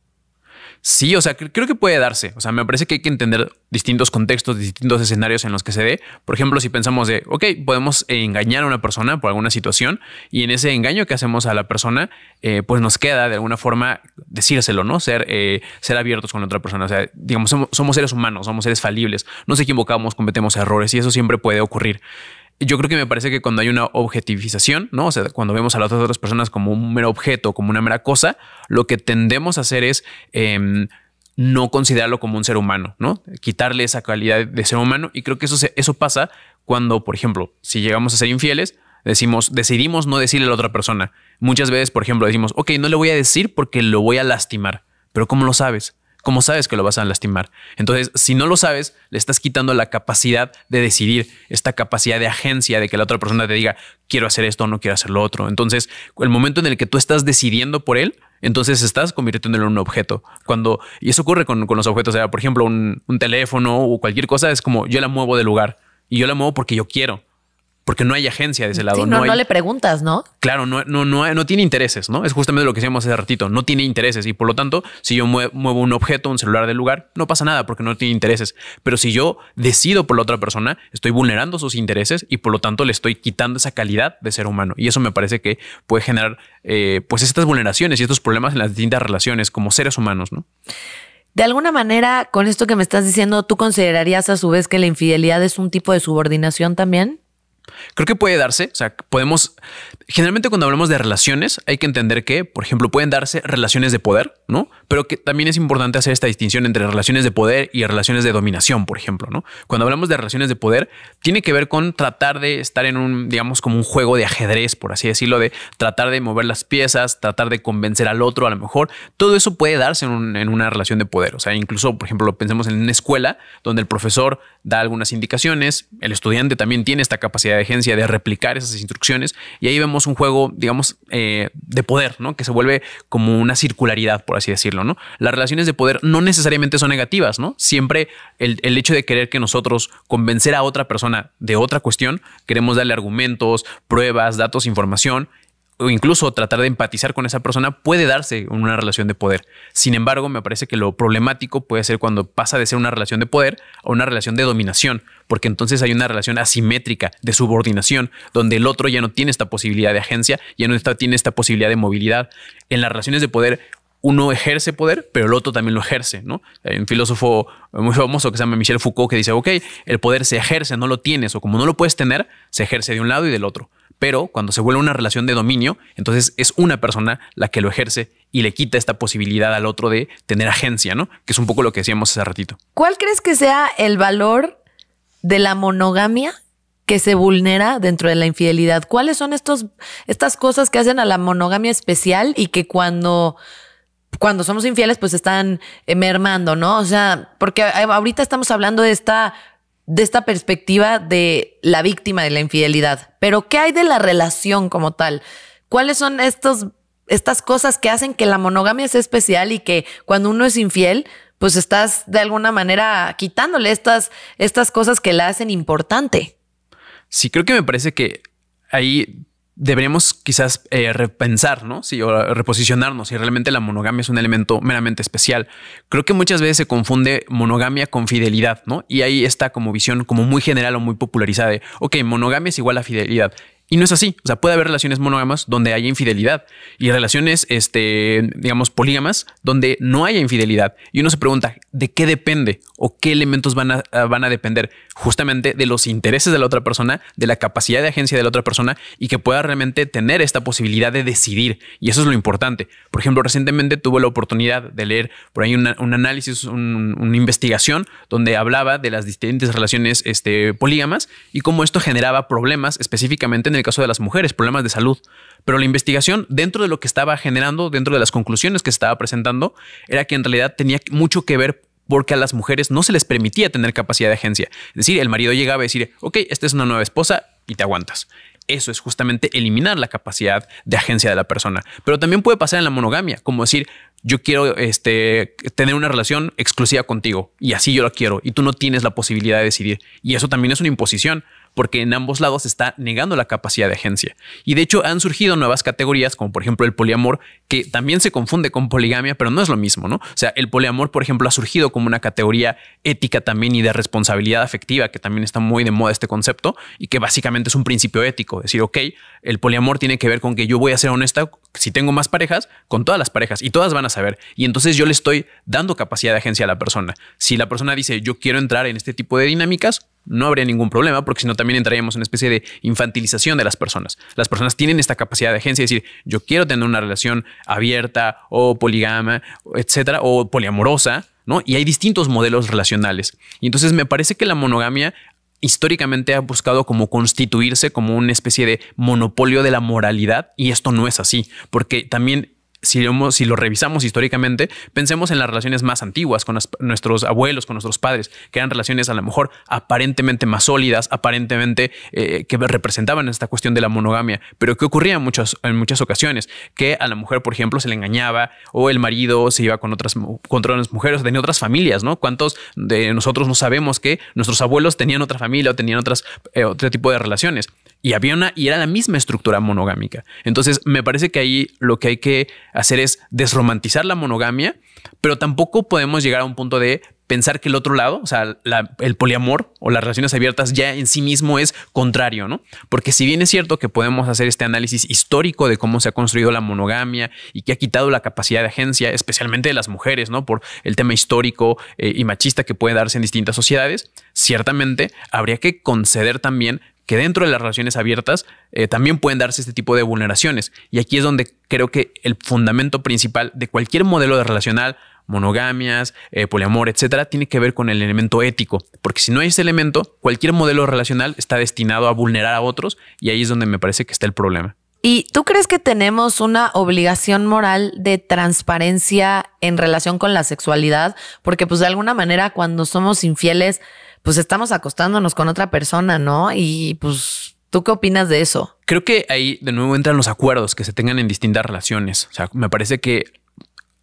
Sí, o sea, creo que puede darse. O sea, me parece que hay que entender distintos contextos, distintos escenarios en los que se dé. Por ejemplo, si pensamos de, ok, podemos engañar a una persona por alguna situación y en ese engaño que hacemos a la persona, eh, pues nos queda de alguna forma decírselo, ¿no? Ser, eh, ser abiertos con otra persona. O sea, digamos, somos, somos seres humanos, somos seres falibles, nos equivocamos, cometemos errores y eso siempre puede ocurrir yo creo que me parece que cuando hay una objetivización, ¿no? O sea, cuando vemos a las otras personas como un mero objeto, como una mera cosa, lo que tendemos a hacer es em, no considerarlo como un ser humano, ¿no? Quitarle esa calidad de ser humano. Y creo que eso, eso pasa cuando, por ejemplo, si llegamos a ser infieles, decimos, decidimos no decirle a la otra persona. Muchas veces, por ejemplo, decimos, ok, no le voy a decir porque lo voy a lastimar. Pero ¿cómo lo sabes? ¿Cómo sabes que lo vas a lastimar? Entonces, si no lo sabes, le estás quitando la capacidad de decidir, esta capacidad de agencia de que la otra persona te diga, quiero hacer esto o no quiero hacer lo otro. Entonces, el momento en el que tú estás decidiendo por él, entonces estás convirtiéndolo en un objeto. Cuando, y eso ocurre con, los objetos, sea, por ejemplo, un, un teléfono o cualquier cosa, es como yo la muevo de lugar y yo la muevo porque yo quiero porque no hay agencia de ese lado. no, no, le preguntas, ¿no? Claro, no, no, no, tiene intereses, ¿no? Es justamente lo que decíamos hace ratito, no tiene intereses y por lo tanto, si yo muevo un objeto, un celular del lugar, no pasa nada porque no tiene intereses. Pero si yo decido por la otra persona, estoy vulnerando sus intereses y por lo tanto le estoy quitando esa calidad de ser humano. Y eso me parece que puede generar eh, pues estas vulneraciones y estos problemas en las distintas relaciones como seres humanos, ¿no? De alguna manera, con esto que me estás diciendo, ¿tú considerarías a su vez que la infidelidad es un tipo de subordinación también? Creo que puede darse, o sea, podemos, generalmente cuando hablamos de relaciones hay que entender que, por ejemplo, pueden darse relaciones de poder, ¿no? Pero que también es importante hacer esta distinción entre relaciones de poder y relaciones de dominación, por ejemplo, ¿no? Cuando hablamos de relaciones de poder, tiene que ver con tratar de estar en un, digamos, como un juego de ajedrez, por así decirlo, de tratar de mover las piezas, tratar de convencer al otro, a lo mejor, todo eso puede darse en, una relación de poder, o sea, incluso, por ejemplo, lo pensemos en una escuela donde el profesor da algunas indicaciones, el estudiante también tiene esta capacidad de agencia de replicar esas instrucciones y ahí vemos un juego, digamos, eh, de poder, ¿no? Que se vuelve como una circularidad, por así decirlo, ¿no? Las relaciones de poder no necesariamente son negativas, ¿no? Siempre el, el hecho de querer que nosotros convencer a otra persona de otra cuestión, queremos darle argumentos, pruebas, datos, información, o incluso tratar de empatizar con esa persona puede darse en una relación de poder. Sin embargo, me parece que lo problemático puede ser cuando pasa de ser una relación de poder a una relación de dominación, porque entonces hay una relación asimétrica de subordinación, donde el otro ya no tiene esta posibilidad de agencia, ya no está, tiene esta posibilidad de movilidad. En las relaciones de poder, uno ejerce poder, pero el otro también lo ejerce, Hay un filósofo muy famoso que se llama Michel Foucault que dice, ok, el poder se ejerce, no lo tienes, o como no lo puedes tener, se ejerce de un lado y del otro. Pero cuando se vuelve una relación de dominio, entonces es una persona la que lo ejerce y le quita esta posibilidad al otro de tener agencia, ¿no? Que es un poco lo que decíamos hace ratito. ¿Cuál crees que sea el valor de la monogamia que se vulnera dentro de la infidelidad? ¿Cuáles son estos, estas cosas que hacen a la monogamia especial y que cuando cuando somos infieles, pues están eh, mermando, ¿no? O sea, porque eh, ahorita estamos hablando de esta de esta perspectiva de la víctima de la infidelidad. Pero, ¿qué hay de la relación como tal? ¿Cuáles son estos, estas cosas que hacen que la monogamia sea especial y que cuando uno es infiel, pues estás de alguna manera quitándole estas, estas cosas que la hacen importante? Sí, creo que me parece que ahí deberíamos quizás eh, repensar, ¿no? o reposicionarnos si realmente la monogamia es un elemento meramente especial. Creo que muchas veces se confunde monogamia con fidelidad, ¿no? Y ahí está como visión como muy general o muy popularizada de, ok, monogamia es igual a fidelidad. Y no es así. O sea, puede haber relaciones monógamas donde haya infidelidad y relaciones, este, digamos, polígamas donde no haya infidelidad. Y uno se pregunta, ¿de qué depende o qué elementos van a, ah, van a depender? Justamente de los intereses de la otra persona, de la capacidad de agencia de la otra persona y que pueda realmente tener esta posibilidad de decidir. Y eso es lo importante. Por ejemplo, recientemente tuve la oportunidad de leer por ahí un análisis, una investigación donde hablaba de las distintas relaciones este, polígamas y cómo esto generaba problemas específicamente en en el caso de las mujeres, problemas de salud. Pero la investigación, dentro de lo que estaba generando, dentro de las conclusiones que estaba presentando, era que en realidad tenía mucho que ver porque a las mujeres no se les permitía tener capacidad de agencia. Es decir, el marido llegaba a decir, ok, esta es una nueva esposa y te aguantas. Eso es justamente eliminar la capacidad de agencia de la persona. Pero también puede pasar en la monogamia, como decir, yo quiero este, tener una relación exclusiva contigo y así yo la quiero y tú no tienes la posibilidad de decidir. Y eso también es una imposición porque en ambos lados está negando la capacidad de agencia. Y de hecho han surgido nuevas categorías, como por ejemplo el poliamor, que también se confunde con poligamia, pero no es lo mismo, ¿no? O sea, el poliamor, por ejemplo, ha surgido como una categoría ética también y de responsabilidad afectiva, que también está muy de moda este concepto, y que básicamente es un principio ético, decir, ok, el poliamor tiene que ver con que yo voy a ser honesta si tengo más parejas, con todas las parejas, y todas van a saber, y entonces yo le estoy dando capacidad de agencia a la persona. Si la persona dice, yo quiero entrar en este tipo de dinámicas, no habría ningún problema, porque si no también entraríamos en una especie de infantilización de las personas. Las personas tienen esta capacidad de agencia de decir, yo quiero tener una relación abierta o poligama, etcétera, o poliamorosa, ¿no? Y hay distintos modelos relacionales. Y entonces me parece que la monogamia históricamente ha buscado como constituirse como una especie de monopolio de la moralidad y esto no es así, porque también si lo, revisamos históricamente, pensemos en las relaciones más antiguas con nuestros abuelos, con nuestros padres, que eran relaciones a lo mejor aparentemente más sólidas, aparentemente eh, que representaban esta cuestión de la monogamia, pero que ocurría en muchas, ocasiones, que a la mujer, por ejemplo, se le engañaba o el marido se iba con otras, con mujeres, tenía otras familias, ¿no? ¿Cuántos de nosotros no sabemos que nuestros abuelos tenían otra familia o tenían eh, otro tipo de relaciones? Y había una, y era la misma estructura monogámica. Entonces, me parece que ahí lo que hay que hacer es desromantizar la monogamia, pero tampoco podemos llegar a un punto de pensar que el otro lado, o sea, el poliamor o las relaciones abiertas ya en sí mismo es contrario, ¿no? Porque si bien es cierto que podemos hacer este análisis histórico de cómo se ha construido la monogamia y que ha quitado la capacidad de agencia, especialmente de las mujeres, ¿no? Por el tema histórico eh, y machista que puede darse en distintas sociedades, ciertamente habría que conceder también que dentro de las relaciones abiertas eh, también pueden darse este tipo de vulneraciones. Y aquí es donde creo que el fundamento principal de cualquier modelo de relacional, monogamias, eh, poliamor, etcétera, tiene que ver con el elemento ético. Porque si no hay ese elemento, cualquier modelo relacional está destinado a vulnerar a otros y ahí es donde me parece que está el problema. ¿Y tú crees que tenemos una obligación moral de transparencia en relación con la sexualidad? Porque pues de alguna manera cuando somos infieles, pues estamos acostándonos con otra persona, ¿no? Y pues ¿Tú qué opinas de eso? Creo que ahí de nuevo entran los acuerdos que se tengan en distintas relaciones. O sea, me parece que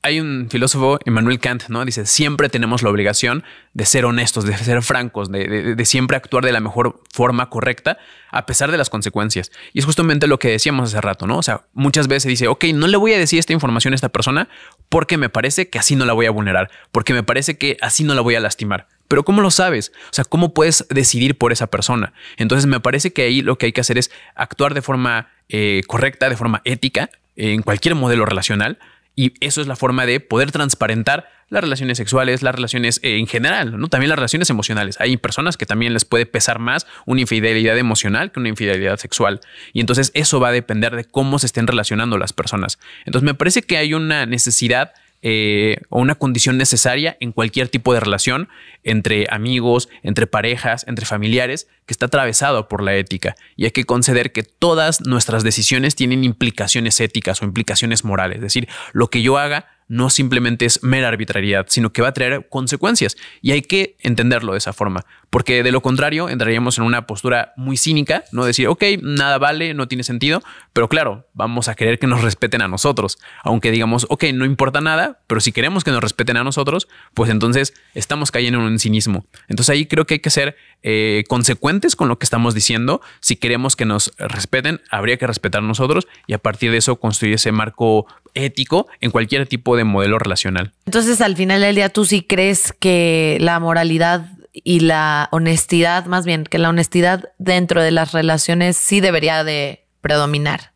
hay un filósofo, Emmanuel Kant, ¿no? Dice, siempre tenemos la obligación de ser honestos, de ser francos, de, siempre actuar de la mejor forma correcta, a pesar de las consecuencias. Y es justamente lo que decíamos hace rato, ¿no? O sea, muchas veces dice, ok, no le voy a decir esta información a esta persona porque me parece que así no la voy a vulnerar, porque me parece que así no la voy a lastimar. Pero ¿cómo lo sabes? O sea, ¿cómo puedes decidir por esa persona? Entonces me parece que ahí lo que hay que hacer es actuar de forma eh, correcta, de forma ética, en cualquier modelo relacional. Y eso es la forma de poder transparentar las relaciones sexuales, las relaciones eh, en general, ¿no? También las relaciones emocionales. Hay personas que también les puede pesar más una infidelidad emocional que una infidelidad sexual. Y entonces eso va a depender de cómo se estén relacionando las personas. Entonces me parece que hay una necesidad eh, o una condición necesaria en cualquier tipo de relación entre amigos, entre parejas, entre familiares, que está atravesado por la ética. Y hay que conceder que todas nuestras decisiones tienen implicaciones éticas o implicaciones morales. Es decir, lo que yo haga no simplemente es mera arbitrariedad, sino que va a traer consecuencias. Y hay que entenderlo de esa forma porque de lo contrario entraríamos en una postura muy cínica, no decir, ok, nada vale, no tiene sentido, pero claro, vamos a querer que nos respeten a nosotros, aunque digamos, ok, no importa nada, pero si queremos que nos respeten a nosotros, pues entonces estamos cayendo en un cinismo. Entonces ahí creo que hay que ser eh, consecuentes con lo que estamos diciendo, si queremos que nos respeten, habría que respetar a nosotros y a partir de eso construir ese marco ético en cualquier tipo de modelo relacional. Entonces al final del día tú sí crees que la moralidad y la honestidad, más bien, que la honestidad dentro de las relaciones sí debería de predominar.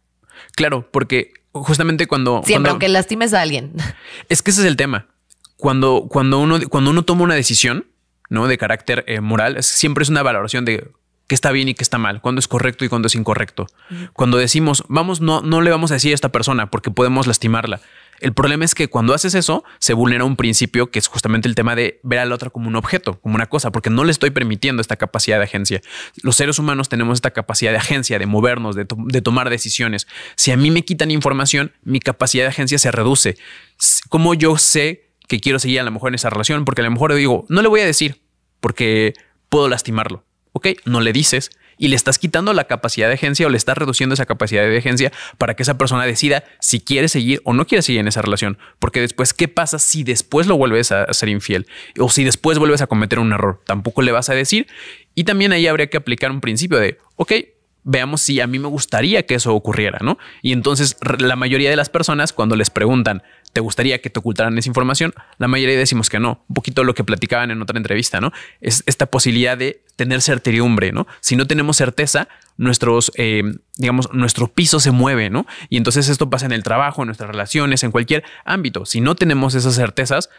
Claro, porque justamente cuando... Siempre, aunque lastimes a alguien. *laughs* Es que ese es el tema. Cuando, cuando, uno, cuando uno toma una decisión, ¿no? De carácter eh, moral, siempre es una valoración de qué está bien y qué está mal, cuándo es correcto y cuándo es incorrecto. Cuando decimos, vamos, no, no le vamos a decir a esta persona porque podemos lastimarla el problema es que cuando haces eso, se vulnera un principio que es justamente el tema de ver al otro como un objeto, como una cosa, porque no le estoy permitiendo esta capacidad de agencia. Los seres humanos tenemos esta capacidad de agencia, de movernos, de, tomar decisiones. Si a mí me quitan información, mi capacidad de agencia se reduce. ¿Cómo yo sé que quiero seguir a lo mejor en esa relación? Porque a lo mejor digo, no le voy a decir, porque puedo lastimarlo. Ok, no le dices, y le estás quitando la capacidad de agencia o le estás reduciendo esa capacidad de agencia para que esa persona decida si quiere seguir o no quiere seguir en esa relación. Porque después, ¿qué pasa si después lo vuelves a ser infiel o si después vuelves a cometer un error? Tampoco le vas a decir. Y también ahí habría que aplicar un principio de, ok, veamos si a mí me gustaría que eso ocurriera, ¿no? Y entonces la mayoría de las personas cuando les preguntan, ¿te gustaría que te ocultaran esa información? La mayoría decimos que no. Un poquito lo que platicaban en otra entrevista, ¿no? Es esta posibilidad de tener certidumbre, ¿no? Si no tenemos certeza, nuestros, eh, digamos, nuestro piso se mueve, ¿no? Y entonces esto pasa en el trabajo, en nuestras relaciones, en cualquier ámbito. Si no tenemos esas certezas,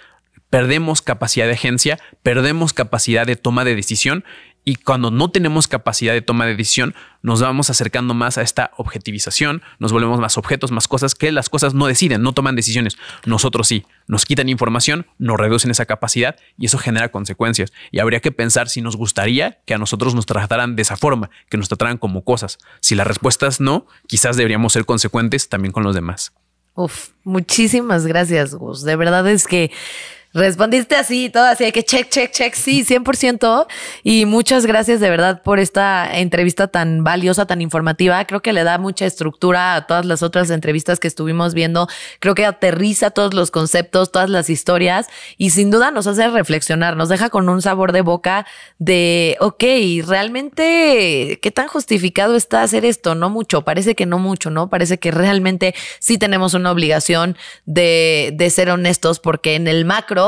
perdemos capacidad de agencia, perdemos capacidad de toma de decisión y cuando no tenemos capacidad de toma de decisión, nos vamos acercando más a esta objetivización, nos volvemos más objetos, más cosas que las cosas no deciden, no toman decisiones. Nosotros sí, nos quitan información, nos reducen esa capacidad y eso genera consecuencias. Y habría que pensar si nos gustaría que a nosotros nos trataran de esa forma, que nos trataran como cosas. Si la respuesta es no, quizás deberíamos ser consecuentes también con los demás. Uf, muchísimas gracias, Gus. De verdad es que Respondiste así, todo así, hay que check, check, check, sí, 100%. Y muchas gracias de verdad por esta entrevista tan valiosa, tan informativa. Creo que le da mucha estructura a todas las otras entrevistas que estuvimos viendo. Creo que aterriza todos los conceptos, todas las historias y sin duda nos hace reflexionar, nos deja con un sabor de boca de, ok, realmente, ¿qué tan justificado está hacer esto? No mucho, parece que no mucho, ¿no? Parece que realmente sí tenemos una obligación de, de ser honestos porque en el macro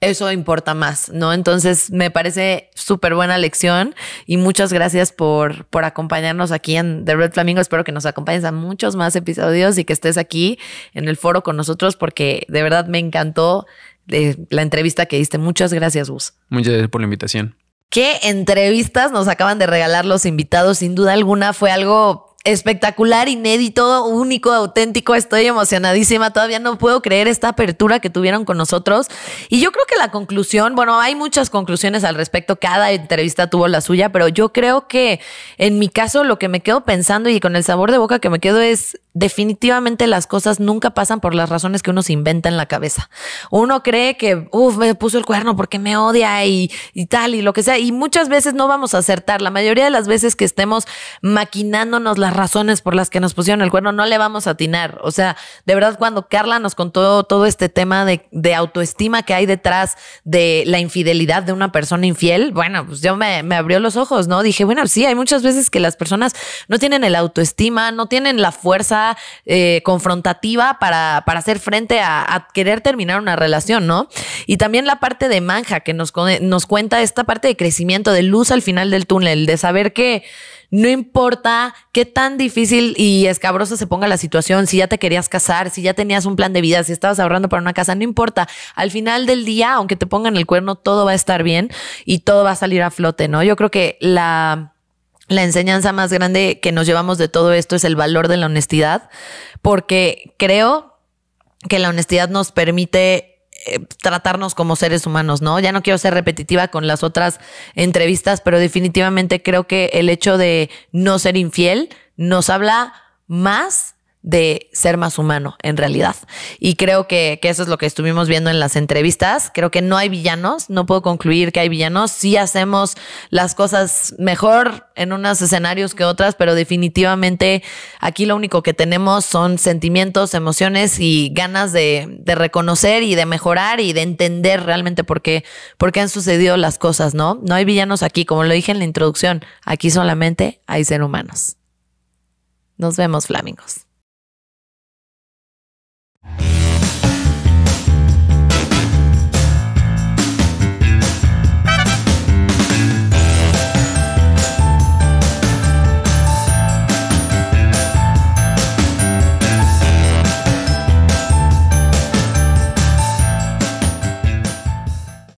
eso importa más, ¿no? Entonces me parece súper buena lección y muchas gracias por, por acompañarnos aquí en The Red Flamingo. Espero que nos acompañes a muchos más episodios y que estés aquí en el foro con nosotros porque de verdad me encantó eh, la entrevista que diste. Muchas gracias, Gus. Muchas gracias por la invitación. ¿Qué entrevistas nos acaban de regalar los invitados? Sin duda alguna fue algo espectacular, inédito, único, auténtico. Estoy emocionadísima. Todavía no puedo creer esta apertura que tuvieron con nosotros. Y yo creo que la conclusión, bueno, hay muchas conclusiones al respecto. Cada entrevista tuvo la suya, pero yo creo que en mi caso lo que me quedo pensando y con el sabor de boca que me quedo es definitivamente las cosas nunca pasan por las razones que uno se inventa en la cabeza. Uno cree que, uff, me puso el cuerno porque me odia y, tal y lo que sea. Y muchas veces no vamos a acertar. La mayoría de las veces que estemos maquinándonos las razones por las que nos pusieron el cuerno, no le vamos a atinar. O sea, de verdad, cuando Carla nos contó todo este tema de, autoestima que hay detrás de la infidelidad de una persona infiel, bueno, pues yo me, me abrió los ojos, ¿no? Dije, bueno, sí, hay muchas veces que las personas no tienen el autoestima, no tienen la fuerza eh, confrontativa para, para, hacer frente a, querer terminar una relación, ¿no? Y también la parte de manja que nos, nos cuenta esta parte de crecimiento, de luz al final del túnel, de saber que no importa qué tan difícil y escabrosa se ponga la situación, si ya te querías casar, si ya tenías un plan de vida, si estabas ahorrando para una casa, no importa. Al final del día, aunque te pongan el cuerno, todo va a estar bien y todo va a salir a flote, ¿no? Yo creo que la la enseñanza más grande que nos llevamos de todo esto es el valor de la honestidad, porque creo que la honestidad nos permite eh, tratarnos como seres humanos, ¿no? Ya no quiero ser repetitiva con las otras entrevistas, pero definitivamente creo que el hecho de no ser infiel nos habla más de ser más humano en realidad. Y creo que, eso es lo que estuvimos viendo en las entrevistas. Creo que no hay villanos, no puedo concluir que hay villanos. Sí hacemos las cosas mejor en unos escenarios que otras, pero definitivamente aquí lo único que tenemos son sentimientos, emociones y ganas de, reconocer y de mejorar y de entender realmente por qué, por qué han sucedido las cosas, ¿no? No hay villanos aquí, como lo dije en la introducción, aquí solamente hay ser humanos. Nos vemos, flamingos.